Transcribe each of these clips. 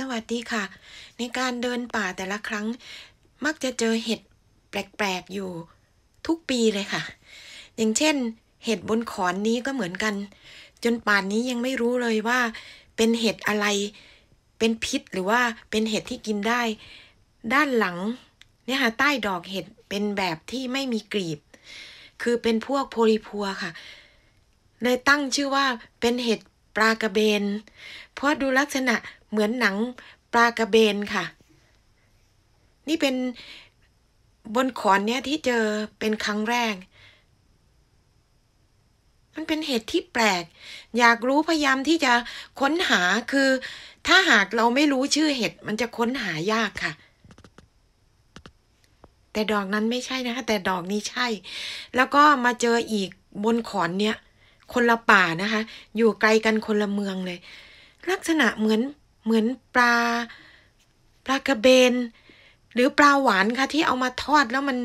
สวัสดีค่ะ ในการเดินป่าแต่ละครั้ง มักจะเจอเห็ดแปลกๆอยู่ทุกปีเลยค่ะ อย่างเช่น เห็ดบนขอนนี้ก็เหมือนกัน จนป่านนี้ยังไม่รู้เลยว่า เป็นเห็ดอะไร เป็นพิษ หรือว่าเป็นเห็ดที่กินได้ ด้านหลัง เนี่ยค่ะใต้ดอกเห็ดเป็นแบบที่ไม่มีกลีบ คือเป็นพวกโพลิพัวค่ะเลยตั้งชื่อว่าเป็นเห็ดปลากระเบน เพราะดูลักษณะเหมือนหนังปลากระเบนค่ะ นี่เป็นบนขอนเนี้ยที่เจอเป็นครั้งแรก มันเป็นเหตุที่แปลก อยากรู้พยายามที่จะค้นหาคือถ้าหากเราไม่รู้ชื่อเห็ดมันจะค้นหายากค่ะ แต่ดอกนั้นไม่ใช่นะคะ แต่ดอกนี้ใช่ แล้วก็มาเจออีกบนขอนเนี้ยคนละป่านะคะ อยู่ไกลกันคนละเมืองเลย ลักษณะเหมือนเหมือนปลาปลากระเบน หรือปลาหวานค่ะที่เอามาทอดแล้วมัน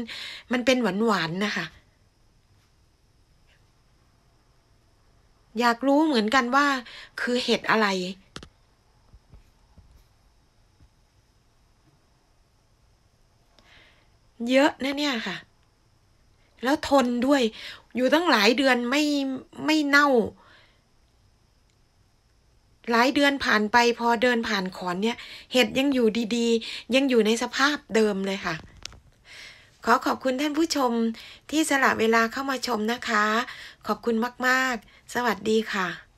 มันเป็นหวานหวานนะคะ อยากรู้เหมือนกันว่าคือเห็ดอะไร เยอะนะเนี่ยค่ะ แล้วทนด้วย อยู่ตั้งหลายเดือนไม่ ไม่เน่าหลายเดือนผ่านไปพอเดินผ่านขอนเนี่ย เห็ดยังอยู่ดีๆ ยังอยู่ในสภาพเดิมเลยค่ะ ขอขอบคุณท่านผู้ชมที่สละเวลาเข้ามาชมนะคะ ขอบคุณมากๆ สวัสดีค่ะ